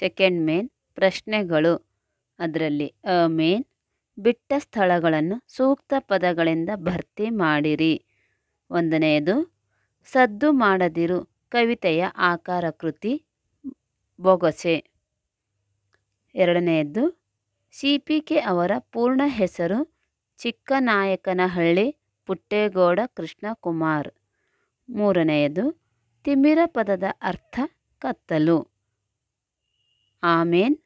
second main ಪ್ರಶ್ನೆಗಳು ಅದರಲ್ಲಿ ಅ main ಬಿಟ್ಟ ಸ್ಥಳಗಳನ್ನು ಸೂಕ್ತ ಪದಗಳಿಂದ ಭರ್ತಿ ಮಾಡಿರಿ ಒಂದನೆಯದು ಸದ್ದು ಮಾಡದಿರು ಕವಿತೆಯ ಆಕಾರ ಕೃತಿ ಬೊಗಸೆ ಎರಡನೆಯದ್ದು ಸಿ ಪಿ ಕೆ ಅವರ ಪೂರ್ಣ ಹೆಸರು ಚಿಕ್ಕನಾಯಕನಹಳ್ಳಿ ಪುಟ್ಟೇಗೌಡ ಕೃಷ್ಣಕುಮಾರ್ ಮೂರನೆಯದು ತಿಮಿರ ಪದದ ಅರ್ಥ ಕತ್ತಲು ಆಮೇನ್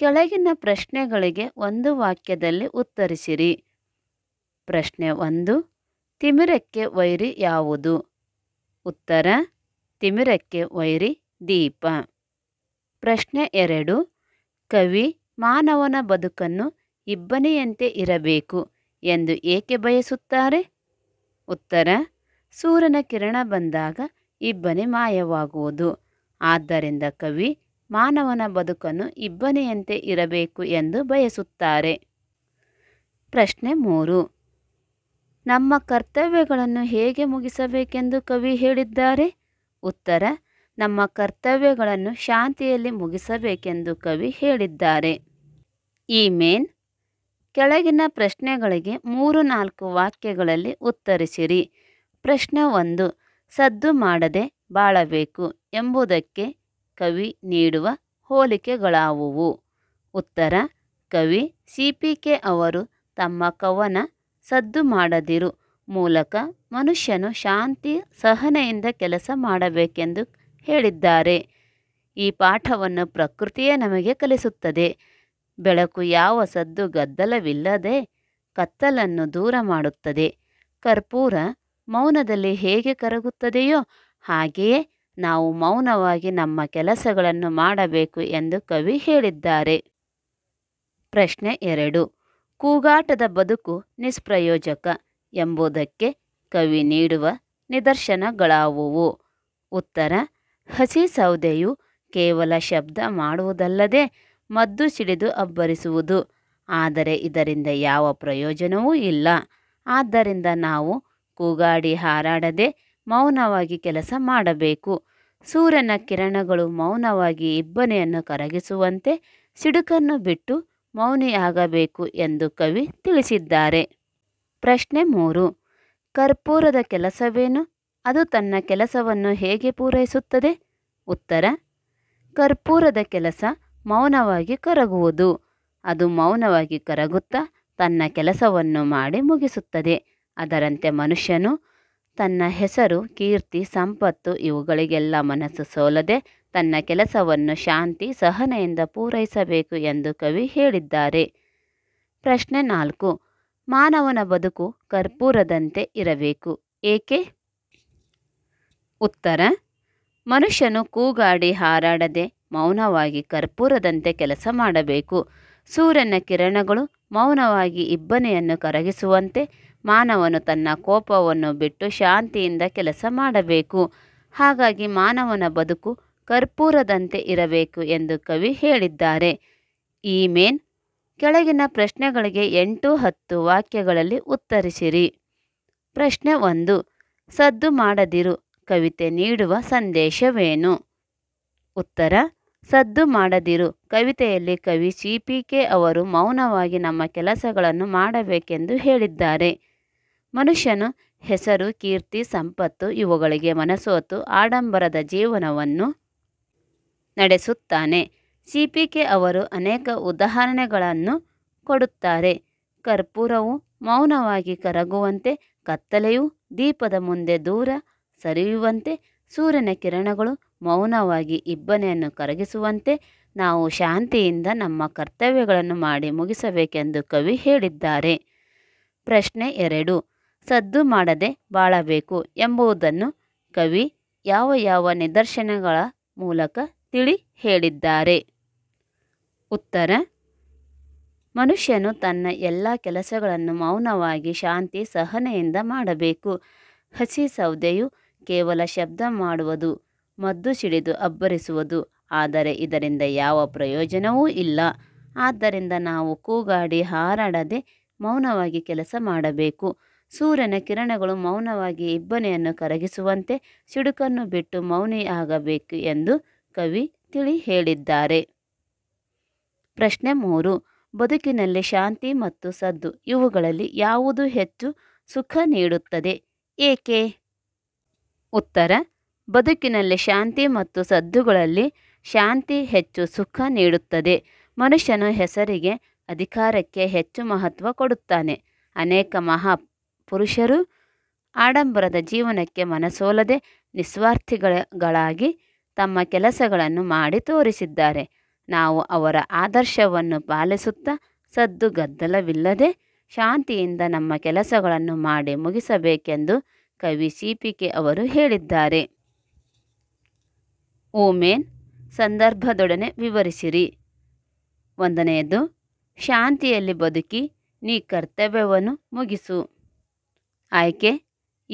ಕೆಳಗಿನ ಪ್ರಶ್ನೆಗಳಿಗೆ ಒಂದು ವಾಕ್ಯದಲ್ಲಿ ಉತ್ತರಿಸಿರಿ ಪ್ರಶ್ನೆ ಒಂದು ತಿಮಿರಕ್ಕೆ ವೈರಿ ಯಾವುದು ಉತ್ತರ ತಿಮಿರಕ್ಕೆ ವೈರಿ ದೀಪ ಪ್ರಶ್ನೆ ಎರಡು ಕವಿ ಮಾನವನ ಬದುಕನ್ನು ಇಬ್ಬನಿಯಂತೆ ಇರಬೇಕು ಎಂದು ಏಕೆ ಬಯಸುತ್ತಾರೆ ಉತ್ತರ ಸೂರ್ಯನ ಕಿರಣ ಬಂದಾಗ ಇಬ್ಬನೇ ಮಾಯವಾಗುವುದು ಆದ್ದರಿಂದ ಕವಿ ಮಾನವನ ಬದುಕನ್ನು ಇಬ್ಬನೆಯಂತೆ ಇರಬೇಕು ಎಂದು ಬಯಸುತ್ತಾರೆ ಪ್ರಶ್ನೆ ಮೂರು ನಮ್ಮ ಕರ್ತವ್ಯಗಳನ್ನು ಹೇಗೆ ಮುಗಿಸಬೇಕೆಂದು ಕವಿ ಹೇಳಿದ್ದಾರೆ ಉತ್ತರ ನಮ್ಮ ಕರ್ತವ್ಯಗಳನ್ನು ಶಾಂತಿಯಲ್ಲಿ ಮುಗಿಸಬೇಕೆಂದು ಕವಿ ಹೇಳಿದ್ದಾರೆ ಈ ಮೇನ್ ಕೆಳಗಿನ ಪ್ರಶ್ನೆಗಳಿಗೆ ಮೂರು ನಾಲ್ಕು ವಾಕ್ಯಗಳಲ್ಲಿ ಉತ್ತರಿಸಿರಿ ಪ್ರಶ್ನೆ ಒಂದು ಸದ್ದು ಮಾಡದೆ ಬಾಳಬೇಕು ಎಂಬುದಕ್ಕೆ ಕವಿ ನೀಡುವ ಹೋಲಿಕೆಗಳಾವುವು ಉತ್ತರ ಕವಿ ಸಿ ಪಿ ಕೆ ಅವರು ತಮ್ಮ ಕವನ ಸದ್ದು ಮಾಡದಿರು ಮೂಲಕ ಮನುಷ್ಯನು ಶಾಂತಿ ಸಹನೆಯಿಂದ ಕೆಲಸ ಮಾಡಬೇಕೆಂದು ಹೇಳಿದ್ದಾರೆ ಈ ಪಾಠವನ್ನು ಪ್ರಕೃತಿಯೇ ನಮಗೆ ಕಲಿಸುತ್ತದೆ ಬೆಳಕು ಯಾವ ಸದ್ದು ಗದ್ದಲವಿಲ್ಲದೆ ಕತ್ತಲನ್ನು ದೂರ ಮಾಡುತ್ತದೆ ಕರ್ಪೂರ ಮೌನದಲ್ಲಿ ಹೇಗೆ ಕರಗುತ್ತದೆಯೋ ಹಾಗೆಯೇ ನಾವು ಮೌನವಾಗಿ ನಮ್ಮ ಕೆಲಸಗಳನ್ನು ಮಾಡಬೇಕು ಎಂದು ಕವಿ ಹೇಳಿದ್ದಾರೆ ಪ್ರಶ್ನೆ ಎರಡು ಕೂಗಾಟದ ಬದುಕು ನಿಸ್ಪ್ರಯೋಜಕ ಎಂಬುದಕ್ಕೆ ಕವಿ ನೀಡುವ ನಿದರ್ಶನಗಳಾವುವು ಉತ್ತರ ಹಸಿ ಸೌದೆಯು ಕೇವಲ ಶಬ್ದ ಮಾಡುವುದಲ್ಲದೆ ಮದ್ದು ಸಿಡಿದು ಅಬ್ಬರಿಸುವುದು ಆದರೆ ಇದರಿಂದ ಯಾವ ಪ್ರಯೋಜನವೂ ಇಲ್ಲ ಆದ್ದರಿಂದ ನಾವು ಕೂಗಾಡಿ ಹಾರಾಡದೆ ಮೌನವಾಗಿ ಕೆಲಸ ಮಾಡಬೇಕು ಸೂರ್ಯನ ಕಿರಣಗಳು ಮೌನವಾಗಿ ಇಬ್ಬನೆಯನ್ನು ಕರಗಿಸುವಂತೆ ಸಿಡುಕನ್ನು ಬಿಟ್ಟು ಮೌನಿಯಾಗಬೇಕು ಎಂದು ಕವಿ ತಿಳಿಸಿದ್ದಾರೆ ಪ್ರಶ್ನೆ ಮೂರು ಕರ್ಪೂರದ ಕೆಲಸವೇನು ಅದು ತನ್ನ ಕೆಲಸವನ್ನು ಹೇಗೆ ಪೂರೈಸುತ್ತದೆ ಉತ್ತರ ಕರ್ಪೂರದ ಕೆಲಸ ಮೌನವಾಗಿ ಕರಗುವುದು ಅದು ಮೌನವಾಗಿ ಕರಗುತ್ತಾ ತನ್ನ ಕೆಲಸವನ್ನು ಮಾಡಿ ಮುಗಿಸುತ್ತದೆ ಅದರಂತೆ ಮನುಷ್ಯನು ತನ್ನ ಹೆಸರು ಕೀರ್ತಿ ಸಂಪತ್ತು ಇವುಗಳಿಗೆಲ್ಲ ಮನಸ್ಸು ಸೋಲದೆ ತನ್ನ ಕೆಲಸವನ್ನು ಶಾಂತಿ ಸಹನೆಯಿಂದ ಪೂರೈಸಬೇಕು ಎಂದು ಕವಿ ಹೇಳಿದ್ದಾರೆ ಪ್ರಶ್ನೆ ನಾಲ್ಕು ಮಾನವನ ಬದುಕು ಕರ್ಪೂರದಂತೆ ಇರಬೇಕು ಏಕೆ ಉತ್ತರ ಮನುಷ್ಯನು ಕೂಗಾಡಿ ಹಾರಾಡದೆ ಮೌನವಾಗಿ ಕರ್ಪೂರದಂತೆ ಕೆಲಸ ಮಾಡಬೇಕು ಸೂರ್ಯನ ಕಿರಣಗಳು ಮೌನವಾಗಿ ಇಬ್ಬನೆಯನ್ನು ಕರಗಿಸುವಂತೆ ಮಾನವನು ತನ್ನ ಕೋಪವನ್ನು ಬಿಟ್ಟು ಶಾಂತಿಯಿಂದ ಕೆಲಸ ಮಾಡಬೇಕು ಹಾಗಾಗಿ ಮಾನವನ ಬದುಕು ಕರ್ಪೂರದಂತೆ ಇರಬೇಕು ಎಂದು ಕವಿ ಹೇಳಿದ್ದಾರೆ ಈ ಮೇನ್ ಕೆಳಗಿನ ಪ್ರಶ್ನೆಗಳಿಗೆ ಎಂಟು ಹತ್ತು ವಾಕ್ಯಗಳಲ್ಲಿ ಉತ್ತರಿಸಿರಿ ಪ್ರಶ್ನೆ ಒಂದು ಸದ್ದು ಮಾಡದಿರು ಕವಿತೆ ನೀಡುವ ಸಂದೇಶವೇನು ಉತ್ತರ ಸದ್ದು ಮಾಡದಿರು ಕವಿತೆಯಲ್ಲಿ ಕವಿ ಸಿ ಪಿ ಕೆ ಅವರು ಮೌನವಾಗಿ ನಮ್ಮ ಕೆಲಸಗಳನ್ನು ಮಾಡಬೇಕೆಂದು ಹೇಳಿದ್ದಾರೆ ಮನುಷ್ಯನು ಹೆಸರು ಕೀರ್ತಿ ಸಂಪತ್ತು ಇವುಗಳಿಗೆ ಮನಸೋತು ಆಡಂಬರದ ಜೀವನವನ್ನು ನಡೆಸುತ್ತಾನೆ ಸಿ ಪಿ ಕೆ ಅವರು ಅನೇಕ ಉದಾಹರಣೆಗಳನ್ನು ಕೊಡುತ್ತಾರೆ ಕರ್ಪೂರವು ಮೌನವಾಗಿ ಕರಗುವಂತೆ ಕತ್ತಲೆಯು ದೀಪದ ಮುಂದೆ ದೂರ ಸರಿಯುವಂತೆ ಸೂರ್ಯನ ಕಿರಣಗಳು ಮೌನವಾಗಿ ಇಬ್ಬನೆಯನ್ನು ಕರಗಿಸುವಂತೆ ನಾವು ಶಾಂತಿಯಿಂದ ನಮ್ಮ ಕರ್ತವ್ಯಗಳನ್ನು ಮಾಡಿ ಮುಗಿಸಬೇಕೆಂದು ಕವಿ ಹೇಳಿದ್ದಾರೆ ಪ್ರಶ್ನೆ ಎರಡು ಸದ್ದು ಮಾಡದೆ ಬಾಳಬೇಕು ಎಂಬುದನ್ನು ಕವಿ ಯಾವ ಯಾವ ನಿದರ್ಶನಗಳ ಮೂಲಕ ತಿಳಿ ಹೇಳಿದ್ದಾರೆ ಉತ್ತರ ಮನುಷ್ಯನು ತನ್ನ ಎಲ್ಲ ಕೆಲಸಗಳನ್ನು ಮೌನವಾಗಿ ಶಾಂತಿ ಸಹನೆಯಿಂದ ಮಾಡಬೇಕು ಹಸಿ ಸೌದೆಯು ಕೇವಲ ಶಬ್ದ ಮಾಡುವುದು ಮದ್ದು ಸಿಡಿದು ಅಬ್ಬರಿಸುವುದು ಆದರೆ ಇದರಿಂದ ಯಾವ ಪ್ರಯೋಜನವೂ ಇಲ್ಲ ಆದ್ದರಿಂದ ನಾವು ಕೂಗಾಡಿ ಹಾರಾಡದೆ ಮೌನವಾಗಿ ಕೆಲಸ ಮಾಡಬೇಕು ಸೂರ್ಯನ ಕಿರಣಗಳು ಮೌನವಾಗಿ ಇಬ್ಬನೆಯನ್ನು ಕರಗಿಸುವಂತೆ ಸಿಡುಕನ್ನು ಬಿಟ್ಟು ಮೌನಿಯಾಗಬೇಕು ಎಂದು ಕವಿ ತಿಳಿ ಹೇಳಿದ್ದಾರೆ ಪ್ರಶ್ನೆ ಮೂರು ಬದುಕಿನಲ್ಲಿ ಶಾಂತಿ ಮತ್ತು ಸದ್ದು ಇವುಗಳಲ್ಲಿ ಯಾವುದು ಹೆಚ್ಚು ಸುಖ ನೀಡುತ್ತದೆ ಏಕೆ ಉತ್ತರ ಬದುಕಿನಲ್ಲಿ ಶಾಂತಿ ಮತ್ತು ಸದ್ದುಗಳಲ್ಲಿ ಶಾಂತಿ ಹೆಚ್ಚು ಸುಖ ನೀಡುತ್ತದೆ ಮನುಷ್ಯನು ಹೆಸರಿಗೆ ಅಧಿಕಾರಕ್ಕೆ ಹೆಚ್ಚು ಮಹತ್ವ ಕೊಡುತ್ತಾನೆ ಅನೇಕ ಮಹಾ ಪುರುಷರು ಆಡಂಬರದ ಜೀವನಕ್ಕೆ ಮನಸೋಲದೆ ನಿಸ್ವಾರ್ಥಿಗಳಾಗಿ ತಮ್ಮ ಕೆಲಸಗಳನ್ನು ಮಾಡಿ ತೋರಿಸಿದ್ದಾರೆ ನಾವು ಅವರ ಆದರ್ಶವನ್ನು ಪಾಲಿಸುತ್ತಾ ಸದ್ದು ಗದ್ದಲವಿಲ್ಲದೆ ಶಾಂತಿಯಿಂದ ನಮ್ಮ ಕೆಲಸಗಳನ್ನು ಮಾಡಿ ಮುಗಿಸಬೇಕೆಂದು ಕವಿ ಸಿಪಿಕೆ ಅವರು ಹೇಳಿದ್ದಾರೆ ಓಮೇನ್ ಸಂದರ್ಭದೊಡನೆ ವಿವರಿಸಿರಿ ಒಂದನೆಯದು ಶಾಂತಿಯಲ್ಲಿ ಬದುಕಿ ನೀ ಕರ್ತವ್ಯವನ್ನು ಮುಗಿಸು ಆಯ್ಕೆ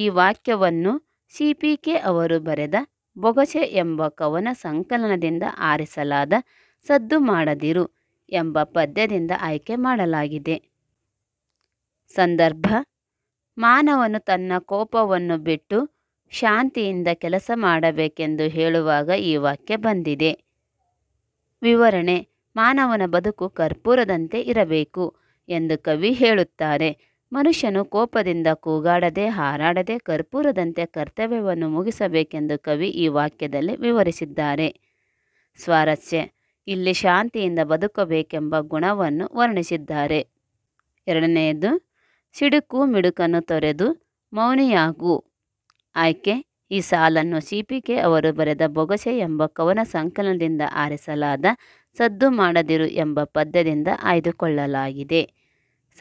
ಈ ವಾಕ್ಯವನ್ನು ಸಿ ಪಿ ಕೆ ಅವರು ಬರೆದ ಬೊಗಸೆ ಎಂಬ ಕವನ ಸಂಕಲನದಿಂದ ಆರಿಸಲಾದ ಸದ್ದು ಮಾಡದಿರು ಎಂಬ ಪದ್ಯದಿಂದ ಆಯ್ಕೆ ಮಾಡಲಾಗಿದೆ ಸಂದರ್ಭ ಮಾನವನು ತನ್ನ ಕೋಪವನ್ನು ಬಿಟ್ಟು ಶಾಂತಿಯಿಂದ ಕೆಲಸ ಮಾಡಬೇಕೆಂದು ಹೇಳುವಾಗ ಈ ವಾಕ್ಯ ಬಂದಿದೆ ವಿವರಣೆ ಮಾನವನ ಬದುಕು ಕರ್ಪೂರದಂತೆ ಇರಬೇಕು ಎಂದು ಕವಿ ಹೇಳುತ್ತಾರೆ ಮನುಷ್ಯನು ಕೋಪದಿಂದ ಕೂಗಾಡದೆ ಹಾರಾಡದೆ ಕರ್ಪೂರದಂತೆ ಕರ್ತವ್ಯವನ್ನು ಮುಗಿಸಬೇಕೆಂದು ಕವಿ ಈ ವಾಕ್ಯದಲ್ಲಿ ವಿವರಿಸಿದ್ದಾರೆ ಸ್ವಾರಸ್ಯ ಇಲ್ಲಿ ಶಾಂತಿಯಿಂದ ಬದುಕಬೇಕೆಂಬ ಗುಣವನ್ನು ವರ್ಣಿಸಿದ್ದಾರೆ ಎರಡನೆಯದು ಸಿಡುಕು ಮಿಡುಕನ್ನು ತೊರೆದು ಮೌನಿಯಾಗು ಆಯ್ಕೆ ಈ ಸಾಲನ್ನು ಸಿಪಿಕೆ ಅವರು ಬರೆದ ಬೊಗಸೆ ಎಂಬ ಕವನ ಸಂಕಲನದಿಂದ ಆರಿಸಲಾದ ಸದ್ದು ಮಾಡದಿರು ಎಂಬ ಪದ್ಯದಿಂದ ಆಯ್ದುಕೊಳ್ಳಲಾಗಿದೆ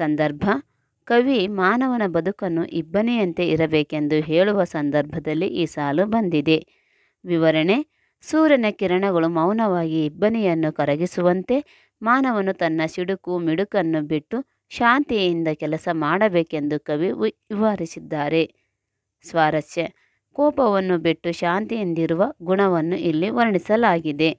ಸಂದರ್ಭ ಕವಿ ಮಾನವನ ಬದುಕನ್ನು ಇಬ್ಬನಿಯಂತೆ ಇರಬೇಕೆಂದು ಹೇಳುವ ಸಂದರ್ಭದಲ್ಲಿ ಈ ಸಾಲು ಬಂದಿದೆ ವಿವರಣೆ ಸೂರ್ಯನ ಕಿರಣಗಳು ಮೌನವಾಗಿ ಇಬ್ಬನಿಯನ್ನು ಕರಗಿಸುವಂತೆ ಮಾನವನು ತನ್ನ ಸಿಡುಕು ಮಿಡುಕನ್ನು ಬಿಟ್ಟು ಶಾಂತಿಯಿಂದ ಕೆಲಸ ಮಾಡಬೇಕೆಂದು ಕವಿ ವಿವರಿಸಿದ್ದಾರೆ ಸ್ವಾರಸ್ಯ ಕೋಪವನ್ನು ಬಿಟ್ಟು ಶಾಂತಿಯಿಂದಿರುವ ಗುಣವನ್ನು ಇಲ್ಲಿ ವರ್ಣಿಸಲಾಗಿದೆ